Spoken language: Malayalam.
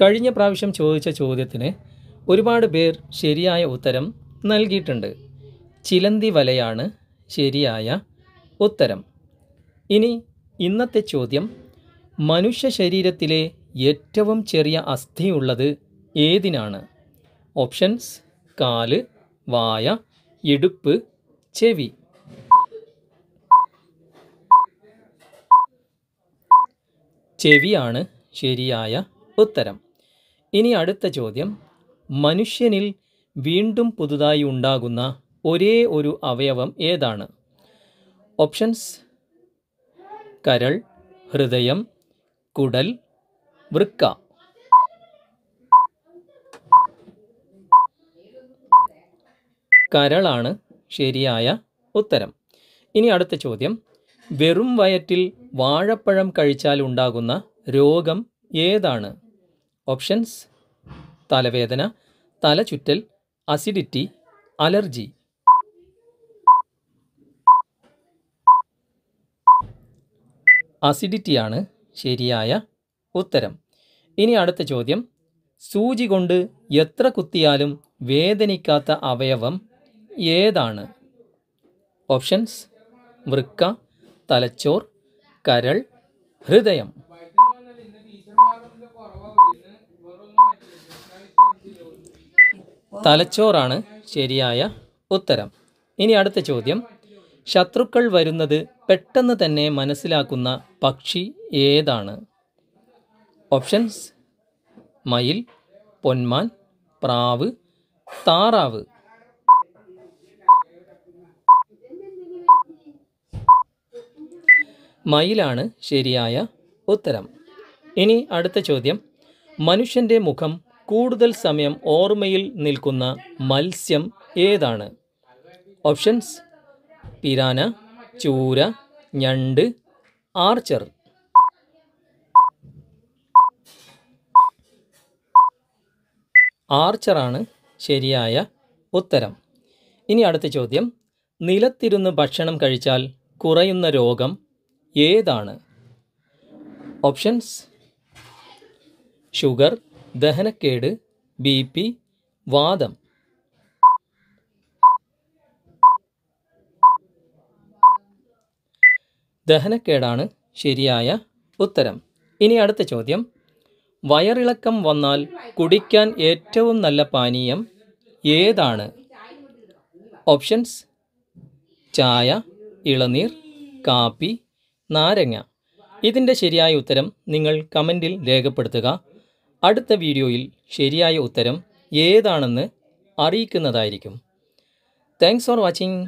കഴിഞ്ഞ പ്രാവശ്യം ചോദിച്ച ചോദ്യത്തിന് ഒരുപാട് പേർ ശരിയായ ഉത്തരം നൽകിയിട്ടുണ്ട് ചിലന്തി വലയാണ് ശരിയായ ഉത്തരം ഇനി ഇന്നത്തെ ചോദ്യം മനുഷ്യ ശരീരത്തിലെ ഏറ്റവും ചെറിയ അസ്ഥിയുള്ളത് ഏതിനാണ് ഓപ്ഷൻസ് കാല് വായ ഇടുപ്പ് ചെവി ചെവിയാണ് ശരിയായ ഉത്തരം ഇനി അടുത്ത ചോദ്യം മനുഷ്യനിൽ വീണ്ടും പുതുതായി ഉണ്ടാകുന്ന ഒരേ ഒരു അവയവം ഏതാണ് ഓപ്ഷൻസ് കരൾ ഹൃദയം കുടൽ വൃക്ക കരളാണ് ശരിയായ ഉത്തരം ഇനി അടുത്ത ചോദ്യം വെറും വയറ്റിൽ വാഴപ്പഴം കഴിച്ചാൽ ഉണ്ടാകുന്ന രോഗം ഏതാണ് ഓപ്ഷൻസ് തലവേദന തലചുറ്റൽ അസിഡിറ്റി അലർജി അസിഡിറ്റിയാണ് ശരിയായ ഉത്തരം ഇനി അടുത്ത ചോദ്യം സൂചി കൊണ്ട് എത്ര കുത്തിയാലും വേദനിക്കാത്ത അവയവം ഏതാണ് ഓപ്ഷൻസ് വൃക്ക തലച്ചോർ കരൾ ഹൃദയം തലച്ചോറാണ് ശരിയായ ഉത്തരം ഇനി അടുത്ത ചോദ്യം ശത്രുക്കൾ വരുന്നത് പെട്ടെന്ന് തന്നെ മനസ്സിലാക്കുന്ന പക്ഷി ഏതാണ് ഓപ്ഷൻസ് മയിൽ പൊന്മാൻ പ്രാവ് താറാവ് മയിലാണ് ശരിയായ ഉത്തരം ഇനി അടുത്ത ചോദ്യം മനുഷ്യൻ്റെ മുഖം കൂടുതൽ സമയം ഓർമ്മയിൽ നിൽക്കുന്ന മത്സ്യം ഏതാണ് ഓപ്ഷൻസ് പിരാന ചൂര ഞണ്ട് ആർച്ചർ ആർച്ചറാണ് ശരിയായ ഉത്തരം ഇനി അടുത്ത ചോദ്യം നിലത്തിരുന്ന് ഭക്ഷണം കഴിച്ചാൽ കുറയുന്ന രോഗം ഏതാണ് ഓപ്ഷൻസ് ഷുഗർ ദഹനക്കേട് ബി പി വാദം ദഹനക്കേടാണ് ശരിയായ ഉത്തരം ഇനി അടുത്ത ചോദ്യം വയറിളക്കം വന്നാൽ കുടിക്കാൻ ഏറ്റവും നല്ല പാനീയം ഏതാണ് ഓപ്ഷൻസ് ചായ ഇളനീർ കാപ്പി നാരങ്ങ ഇതിൻ്റെ ശരിയായ ഉത്തരം നിങ്ങൾ കമൻറ്റിൽ രേഖപ്പെടുത്തുക അടുത്ത വീഡിയോയിൽ ശരിയായ ഉത്തരം ഏതാണെന്ന് അറിയിക്കുന്നതായിരിക്കും താങ്ക്സ് ഫോർ വാച്ചിങ്